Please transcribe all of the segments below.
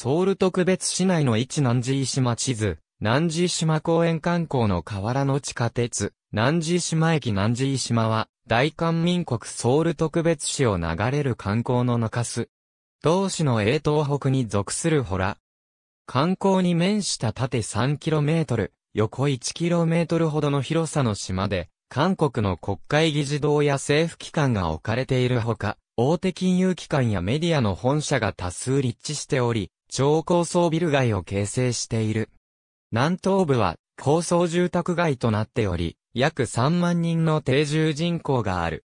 ソウル特別市内の一南寺島地図、南寺島公園観光の河原の地下鉄、南寺島駅南寺島は、大韓民国ソウル特別市を流れる観光の中州。同市の永東北に属するホラ。観光に面した縦 3km、横 1km ほどの広さの島で、韓国の国会議事堂や政府機関が置かれているほか、大手金融機関やメディアの本社が多数立地しており、超高層ビル街を形成している。南東部は高層住宅街となっており、約3万人の定住人口がある。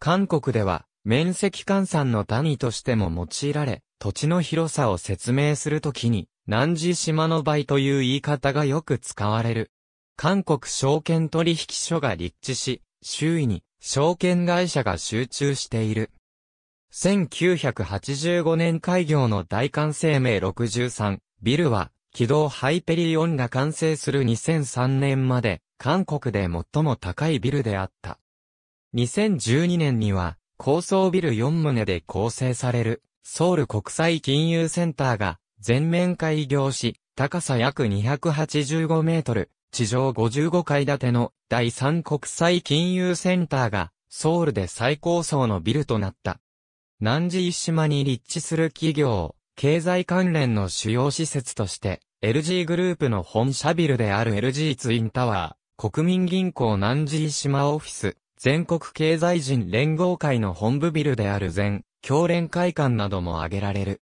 韓国では、面積換算の単位としても用いられ、土地の広さを説明するときに、南寺島の倍という言い方がよく使われる。韓国証券取引所が立地し、周囲に証券会社が集中している。1985年開業の大韓生命63ビルは、軌道ハイペリオンが完成する2003年まで、韓国で最も高いビルであった。2012年には、高層ビル4棟で構成される、ソウル国際金融センターが、全面開業し、高さ約285メートル、地上55階建ての第三国際金融センターが、ソウルで最高層のビルとなった。南寺石島に立地する企業、経済関連の主要施設として、LG グループの本社ビルである LG ツインタワー、国民銀行南寺石島オフィス、全国経済人連合会の本部ビルである全、教連会館なども挙げられる。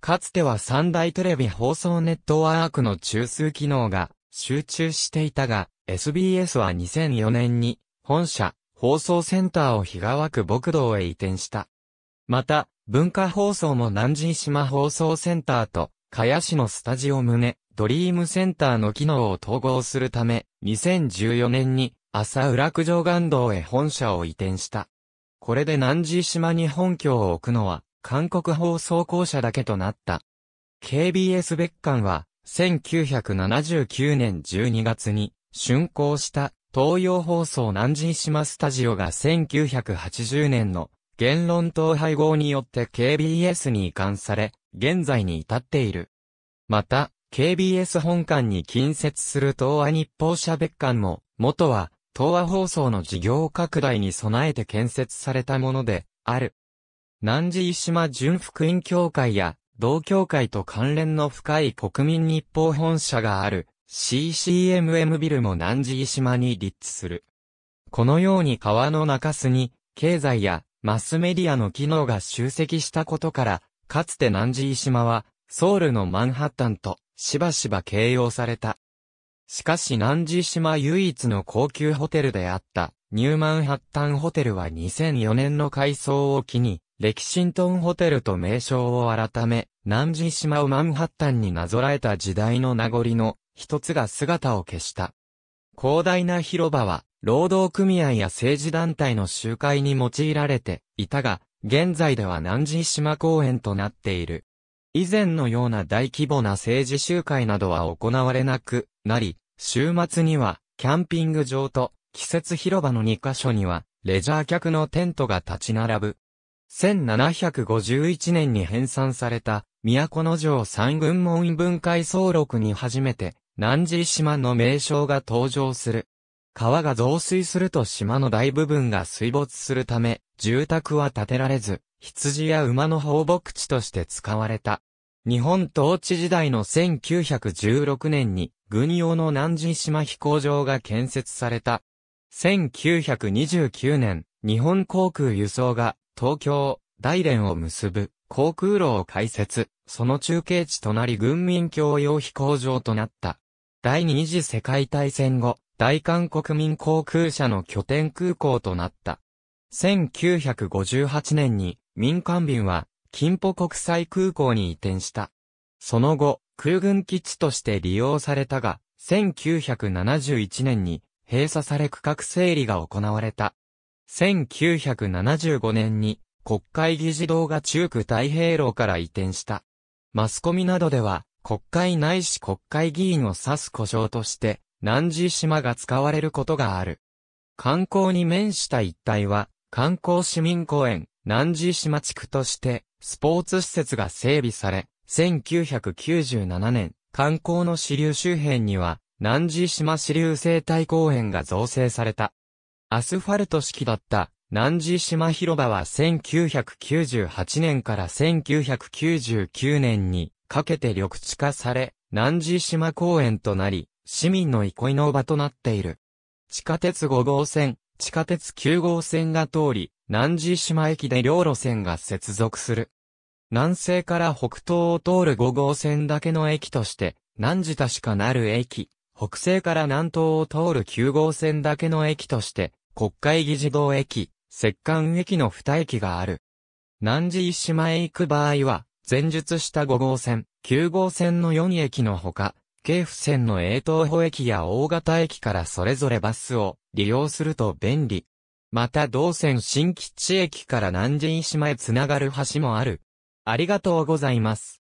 かつては三大テレビ放送ネットワークの中枢機能が集中していたが、SBS は2004年に本社、放送センターを日川区牧道へ移転した。また、文化放送も南人島放送センターと、茅市のスタジオ胸、ドリームセンターの機能を統合するため、2014年に、朝浦九条岩道へ本社を移転した。これで南人島に本拠を置くのは、韓国放送公社だけとなった。KBS 別館は、1979年12月に、竣工した東洋放送南人島スタジオが1980年の言論統廃合によって KBS に移管され、現在に至っている。また、KBS 本館に近接する東亜日報社別館も、元は、東亜放送の事業拡大に備えて建設されたもので、ある。南寺石島純福音協会や、同協会と関連の深い国民日報本社がある、CCMM ビルも南寺石島に立地する。このように川の中州に、経済やマスメディアの機能が集積したことから、かつて南寺島は、ソウルのマンハッタンと、しばしば形容された。しかし南寺島唯一の高級ホテルであった、ニューマンハッタンホテルは2004年の改装を機に、レキシントンホテルと名称を改め、南寺島をマンハッタンになぞらえた時代の名残の一つが姿を消した。広大な広場は労働組合や政治団体の集会に用いられていたが、現在では南寺島公園となっている。以前のような大規模な政治集会などは行われなくなり、週末にはキャンピング場と季節広場の2カ所にはレジャー客のテントが立ち並ぶ。1751年に編纂された都城三軍門文解総録に初めて南寺島の名称が登場する。川が増水すると島の大部分が水没するため、住宅は建てられず、羊や馬の放牧地として使われた。日本統治時代の1916年に、軍用の南寺島飛行場が建設された。1929年、日本航空輸送が東京、大連を結ぶ航空路を開設、その中継地となり軍民共用飛行場となった。第二次世界大戦後、大韓国民航空社の拠点空港となった。1958年に民間便は金浦国際空港に移転した。その後、空軍基地として利用されたが、1971年に閉鎖され区画整理が行われた。1975年に国会議事堂が中区太平洋から移転した。マスコミなどでは国会ないし国会議員を指す故障として南寺島が使われることがある。観光に面した一帯は、観光市民公園、南寺島地区として、スポーツ施設が整備され、1997年、観光の支流周辺には、南寺島支流生態公園が造成された。アスファルト式だった南寺島広場は1998年から1999年にかけて緑地化され、南寺島公園となり、市民の憩いの場となっている。地下鉄5号線、地下鉄9号線が通り、南寺島駅で両路線が接続する。南西から北東を通る5号線だけの駅として、南寺田しかなる駅、北西から南東を通る9号線だけの駅として、国会議事堂駅、石棺駅の2駅がある。南寺島へ行く場合は、前述した5号線、9号線の4駅のほか、京府線の永東保駅や大型駅からそれぞれバスを利用すると便利。また同線新吉地駅から南神島へつながる橋もある。ありがとうございます。